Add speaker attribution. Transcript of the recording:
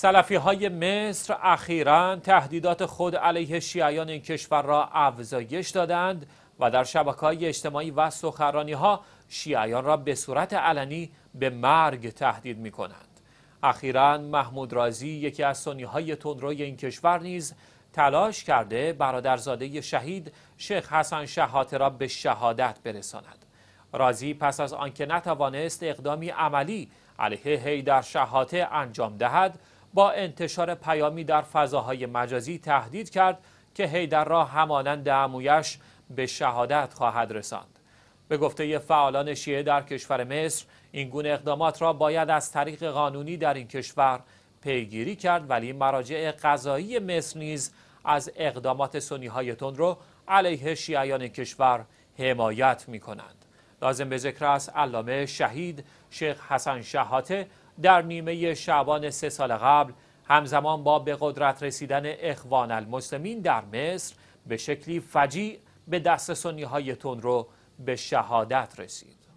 Speaker 1: سلفی های مصر اخیرا تهدیدات خود علیه شیعیان این کشور را افزایش دادند و در شبکه های اجتماعی و سخرانی ها شیعیان را به صورت علنی به مرگ تهدید می کنند. اخیرا محمود رازی یکی از سنی های تندروی این کشور نیز تلاش کرده برادرزاده شهید شیخ حسن شهات را به شهادت برساند. رازی پس از آنکه نتوانست اقدامی عملی علیه هی در شهات انجام دهد با انتشار پیامی در فضاهای مجازی تهدید کرد که هیدر را همانند عمویش به شهادت خواهد رساند. به گفته فعالان شیعه در کشور مصر این گونه اقدامات را باید از طریق قانونی در این کشور پیگیری کرد ولی مراجع قضایی مصر نیز از اقدامات سنی های رو علیه شیعیان کشور حمایت می کنند. لازم به ذکر است علامه شهید شیخ حسن شهاته در نیمه شعبان سه سال قبل همزمان با به قدرت رسیدن اخوان المسلمین در مصر به شکلی فجیع به دست سنی های تون رو به شهادت رسید.